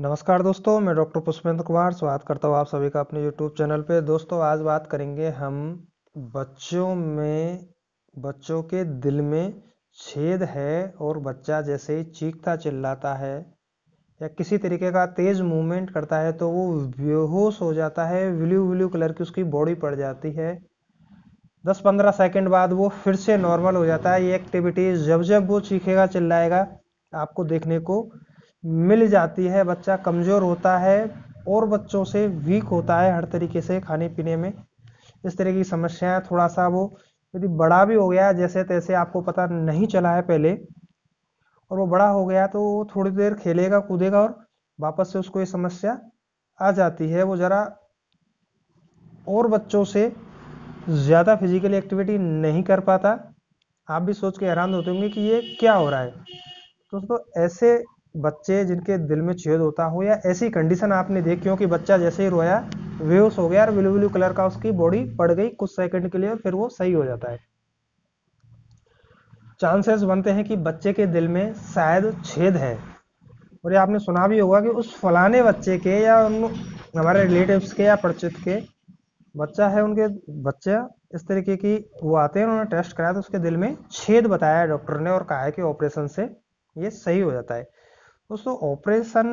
नमस्कार दोस्तों मैं डॉक्टर पुष्पेंद्र कुमार स्वागत करता हूँ आप सभी का अपने यूट्यूब चैनल पे दोस्तों आज बात करेंगे हम बच्चों में बच्चों के दिल में छेद है और बच्चा जैसे ही चीखता चिल्लाता है या किसी तरीके का तेज मूवमेंट करता है तो वो बेहोश हो जाता है ब्लू ब्लू कलर की उसकी बॉडी पड़ जाती है दस पंद्रह सेकेंड बाद वो फिर से नॉर्मल हो जाता है ये एक्टिविटी जब जब वो चीखेगा चिल्लाएगा आपको देखने को मिल जाती है बच्चा कमज़ोर होता है और बच्चों से वीक होता है हर तरीके से खाने पीने में इस तरह की समस्याएं थोड़ा सा वो यदि बड़ा भी हो गया जैसे तैसे आपको पता नहीं चला है पहले और वो बड़ा हो गया तो वो थोड़ी देर खेलेगा कूदेगा और वापस से उसको ये समस्या आ जाती है वो ज़रा और बच्चों से ज़्यादा फिजिकल एक्टिविटी नहीं कर पाता आप भी सोच के हैरान होते होंगे कि ये क्या हो रहा है दोस्तों ऐसे बच्चे जिनके दिल में छेद होता हो या ऐसी कंडीशन आपने देखी हो कि बच्चा जैसे ही रोया वेव्स हो गया और ब्लू ब्लू कलर का उसकी बॉडी पड़ गई कुछ सेकंड के लिए और फिर वो सही हो जाता है चांसेस बनते हैं कि बच्चे के दिल में शायद छेद है और ये आपने सुना भी होगा कि उस फलाने बच्चे के या उन हमारे रिलेटिव के या परिचित के बच्चा है उनके बच्चा इस तरीके की वो आते हैं उन्होंने टेस्ट कराया तो उसके दिल में छेद बताया डॉक्टर ने और कहा है कि ऑपरेशन से ये सही हो जाता है दोस्तों ऑपरेशन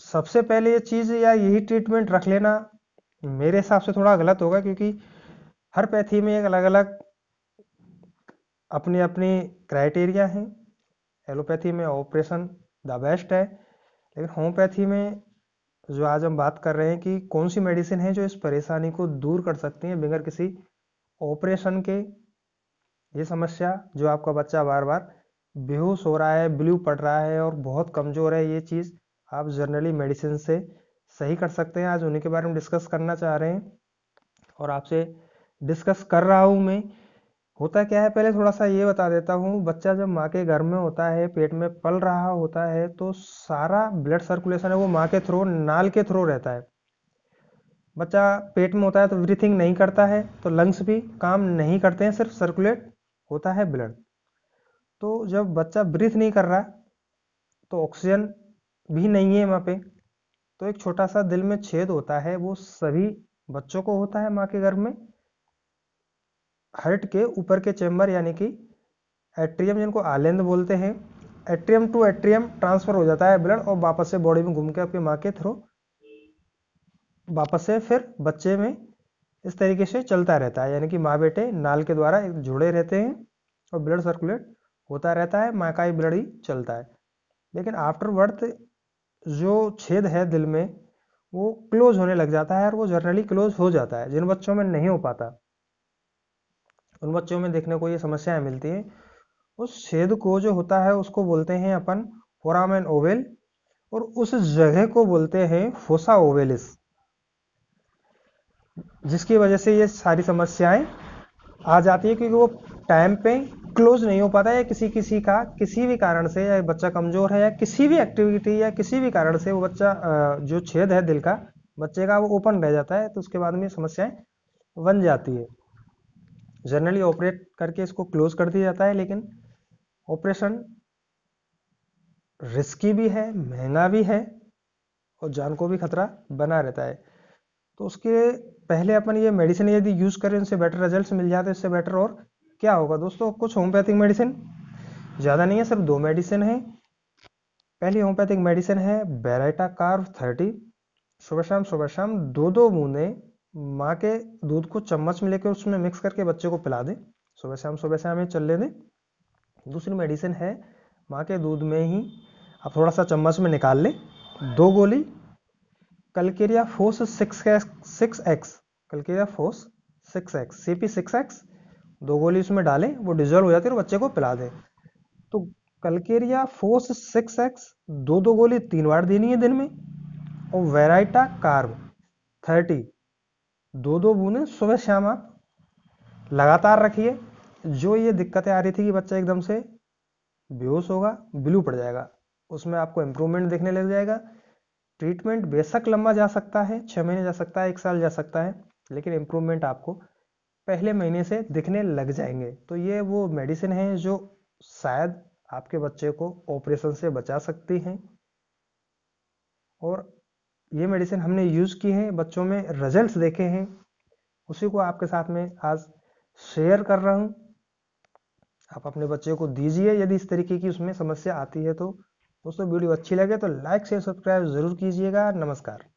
सबसे पहले ये चीज़ या यही ट्रीटमेंट रख लेना मेरे हिसाब से थोड़ा गलत होगा क्योंकि हर पैथी में एक अलग अलग अपनी अपनी क्राइटेरिया हैं एलोपैथी में ऑपरेशन द बेस्ट है लेकिन होम्योपैथी में जो आज हम बात कर रहे हैं कि कौन सी मेडिसिन है जो इस परेशानी को दूर कर सकती है बगैर किसी ऑपरेशन के ये समस्या जो आपका बच्चा बार बार बेहोश हो रहा है ब्लू पड़ रहा है और बहुत कमज़ोर है ये चीज़ आप जनरली मेडिसिन से सही कर सकते हैं आज उन्हीं के बारे में डिस्कस करना चाह रहे हैं और आपसे डिस्कस कर रहा हूँ मैं होता क्या है पहले थोड़ा सा ये बता देता हूँ बच्चा जब माँ के घर में होता है पेट में पल रहा होता है तो सारा ब्लड सर्कुलेशन है वो माँ के थ्रू नाल के थ्रू रहता है बच्चा पेट में होता है तो ब्रीथिंग नहीं करता है तो लंग्स भी काम नहीं करते हैं सिर्फ सर्कुलेट होता है ब्लड तो जब बच्चा ब्रीथ नहीं कर रहा तो ऑक्सीजन भी नहीं है वहाँ पे तो एक छोटा सा दिल में छेद होता है वो सभी बच्चों को होता है माँ के गर्भ में हर्ट के ऊपर के चैम्बर यानी कि एट्रियम जिनको आलेंद बोलते हैं एट्रियम टू एट्रियम ट्रांसफर हो जाता है ब्लड और वापस से बॉडी में घूम के आपके माँ के थ्रू वापस से फिर बच्चे में इस तरीके से चलता रहता है यानी कि माँ बेटे नाल के द्वारा जुड़े रहते हैं और ब्लड सर्कुलेट होता रहता है माकाई ब्लड ही चलता है लेकिन आफ्टर बर्थ जो छेद है दिल में वो क्लोज होने लग जाता है और वो जर्नली क्लोज हो जाता है जिन बच्चों में नहीं हो पाता उन बच्चों में देखने को ये समस्याएं मिलती हैं उस छेद को जो होता है उसको बोलते हैं अपन फोरामेन ओवेल और उस जगह को बोलते हैं फोसा ओवेलिस जिसकी वजह से ये सारी समस्याएं आ जाती है क्योंकि वो टाइम पे क्लोज नहीं हो पाता या किसी किसी का किसी भी कारण से या बच्चा कमजोर है या किसी भी एक्टिविटी या किसी भी कारण से वो बच्चा जो छेद है दिल का बच्चे का वो ओपन रह जाता है तो उसके बाद में समस्याएं बन जाती है जनरली ऑपरेट करके इसको क्लोज कर दिया जाता है लेकिन ऑपरेशन रिस्की भी है महंगा भी है और जान को भी खतरा बना रहता है तो उसके पहले अपन ये मेडिसिन यदि यूज़ करें उनसे बेटर रिजल्ट्स मिल जाते हैं उससे बेटर और क्या होगा दोस्तों कुछ होम्योपैथिक मेडिसिन ज़्यादा नहीं है सिर्फ दो मेडिसिन है पहली होम्योपैथिक मेडिसिन है बेराइटा कार्व थर्टी सुबह शाम सुबह शाम दो दो बूंदे माँ के दूध को चम्मच में लेकर उसमें मिक्स करके बच्चे को पिला दें सुबह शाम सुबह शाम ये ले दें दूसरी मेडिसिन है माँ के दूध में ही आप थोड़ा सा चम्मच में निकाल लें दो गोली calcarea phos six six X calcarea phos six X C P six X दो गोली उसमें डालें वो डिजोल्व हो जाती है और बच्चे को पिला दें तो कलकेरिया फोर्स सिक्स एक्स दो दो गोली तीन बार देनी है दिन में और वेराइटा कार्ब थर्टी दो दो बूंदें सुबह शाम आप लगातार रखिए जो ये दिक्कतें आ रही थी कि बच्चा एकदम से बेहोश होगा ब्लू पड़ जाएगा उसमें आपको इम्प्रूवमेंट देखने लग जाएगा ट्रीटमेंट बेशक लंबा जा सकता है छः महीने जा सकता है एक साल जा सकता है लेकिन इम्प्रूवमेंट आपको पहले महीने से दिखने लग जाएंगे तो ये वो मेडिसिन है जो शायद आपके बच्चे को ऑपरेशन से बचा सकती हैं और ये मेडिसिन हमने यूज़ की है बच्चों में रिजल्ट्स देखे हैं उसी को आपके साथ में आज शेयर कर रहा हूं आप अपने बच्चे को दीजिए यदि इस तरीके की उसमें समस्या आती है तो दोस्तों वीडियो अच्छी लगे तो लाइक शेयर सब्सक्राइब ज़रूर कीजिएगा नमस्कार